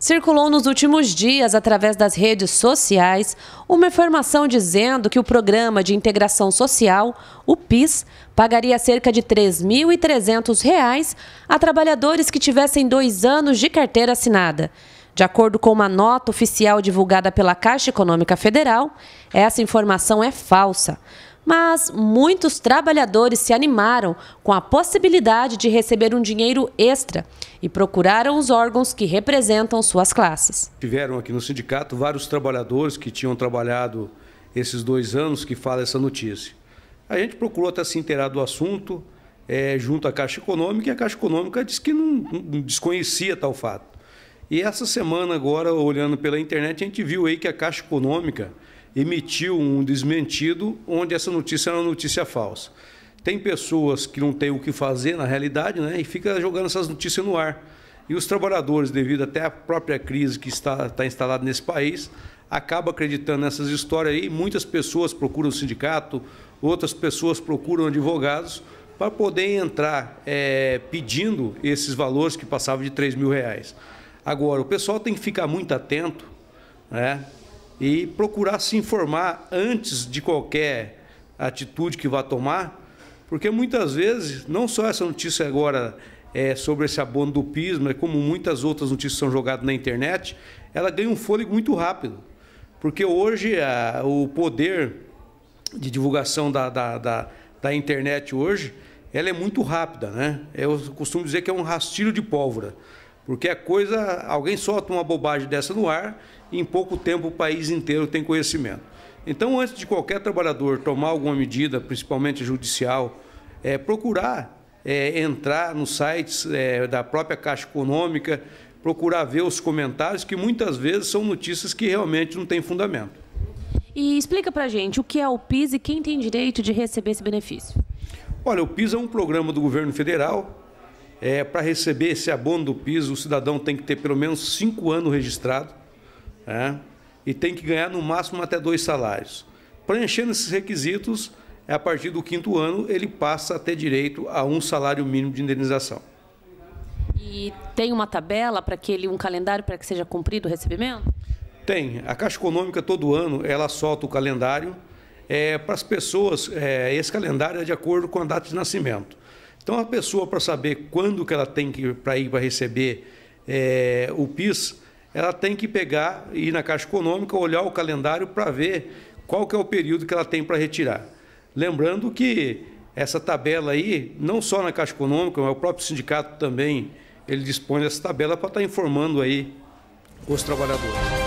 Circulou nos últimos dias, através das redes sociais, uma informação dizendo que o Programa de Integração Social, o PIS, pagaria cerca de R$ 3.300 a trabalhadores que tivessem dois anos de carteira assinada. De acordo com uma nota oficial divulgada pela Caixa Econômica Federal, essa informação é falsa mas muitos trabalhadores se animaram com a possibilidade de receber um dinheiro extra e procuraram os órgãos que representam suas classes. Tiveram aqui no sindicato vários trabalhadores que tinham trabalhado esses dois anos que fala essa notícia. A gente procurou até se inteirar do assunto é, junto à Caixa Econômica e a Caixa Econômica disse que não, não desconhecia tal fato. E essa semana agora, olhando pela internet, a gente viu aí que a Caixa Econômica emitiu um desmentido onde essa notícia era uma notícia falsa. Tem pessoas que não têm o que fazer na realidade né, e fica jogando essas notícias no ar. E os trabalhadores, devido até à própria crise que está, está instalada nesse país, acaba acreditando nessas histórias aí. Muitas pessoas procuram sindicato, outras pessoas procuram advogados para poder entrar é, pedindo esses valores que passavam de 3 mil reais. Agora, o pessoal tem que ficar muito atento, né? e procurar se informar antes de qualquer atitude que vá tomar, porque muitas vezes, não só essa notícia agora é, sobre esse abono do PIS, mas é como muitas outras notícias são jogadas na internet, ela ganha um fôlego muito rápido. Porque hoje a, o poder de divulgação da, da, da, da, internet hoje, ela é muito rápida, né? Eu costumo dizer que é um rastilho de pólvora. Porque a é coisa, alguém solta uma bobagem dessa no ar e em pouco tempo o país inteiro tem conhecimento. Então, antes de qualquer trabalhador tomar alguma medida, principalmente judicial, é, procurar é, entrar nos sites é, da própria Caixa Econômica, procurar ver os comentários, que muitas vezes são notícias que realmente não têm fundamento. E explica para gente o que é o PIS e quem tem direito de receber esse benefício. Olha, o PIS é um programa do governo federal é, para receber esse abono do piso, o cidadão tem que ter pelo menos cinco anos registrado né? e tem que ganhar no máximo até dois salários. Preenchendo esses requisitos, é a partir do quinto ano, ele passa a ter direito a um salário mínimo de indenização. E tem uma tabela para que ele, um calendário para que seja cumprido o recebimento? Tem. A Caixa Econômica, todo ano, ela solta o calendário. É, para as pessoas, é, esse calendário é de acordo com a data de nascimento. Então, a pessoa, para saber quando que ela tem que para ir para receber é, o PIS, ela tem que pegar, ir na Caixa Econômica, olhar o calendário para ver qual que é o período que ela tem para retirar. Lembrando que essa tabela aí, não só na Caixa Econômica, mas o próprio sindicato também, ele dispõe dessa tabela para estar tá informando aí os trabalhadores.